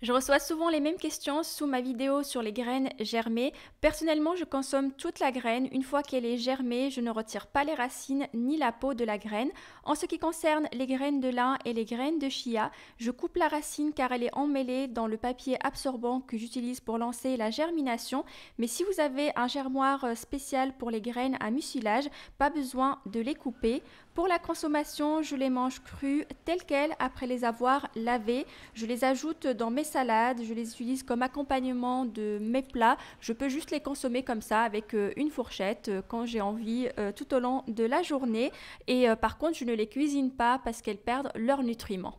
Je reçois souvent les mêmes questions sous ma vidéo sur les graines germées. Personnellement, je consomme toute la graine. Une fois qu'elle est germée, je ne retire pas les racines ni la peau de la graine. En ce qui concerne les graines de lin et les graines de chia, je coupe la racine car elle est emmêlée dans le papier absorbant que j'utilise pour lancer la germination. Mais si vous avez un germoir euh, spécial pour les graines à mucilage, pas besoin de les couper. Pour la consommation, je les mange crues, telles quelles, après les avoir lavées. Je les ajoute dans mes salades, je les utilise comme accompagnement de mes plats. Je peux juste les consommer comme ça avec euh, une fourchette euh, quand j'ai envie euh, tout au long de la journée. Et par contre, je ne les cuisine pas parce qu'elles perdent leurs nutriments.